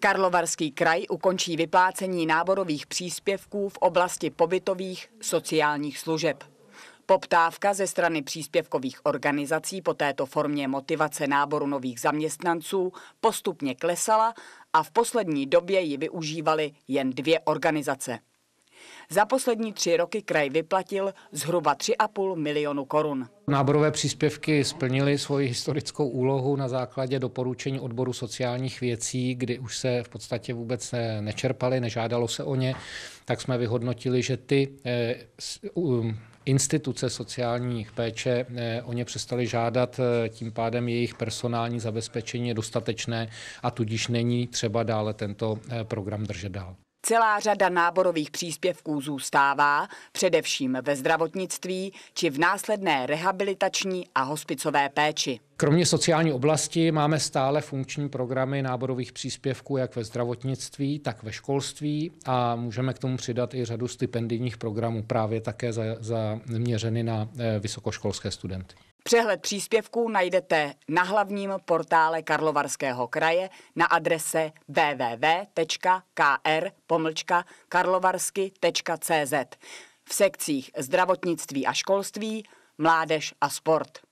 Karlovarský kraj ukončí vyplácení náborových příspěvků v oblasti pobytových sociálních služeb. Poptávka ze strany příspěvkových organizací po této formě motivace náboru nových zaměstnanců postupně klesala a v poslední době ji využívaly jen dvě organizace. Za poslední tři roky kraj vyplatil zhruba 3,5 milionu korun. Náborové příspěvky splnily svoji historickou úlohu na základě doporučení odboru sociálních věcí, kdy už se v podstatě vůbec eh, nečerpali, nežádalo se o ně, tak jsme vyhodnotili, že ty eh, instituce sociálních péče eh, o ně přestali žádat, tím pádem jejich personální zabezpečení je dostatečné a tudíž není třeba dále tento program držet dál celá řada náborových příspěvků zůstává, především ve zdravotnictví či v následné rehabilitační a hospicové péči. Kromě sociální oblasti máme stále funkční programy náborových příspěvků jak ve zdravotnictví, tak ve školství a můžeme k tomu přidat i řadu stipendijních programů právě také zaměřeny za, na eh, vysokoškolské studenty. Přehled příspěvků najdete na hlavním portále Karlovarského kraje na adrese www.kr-karlovarsky.cz v sekcích zdravotnictví a školství, mládež a sport.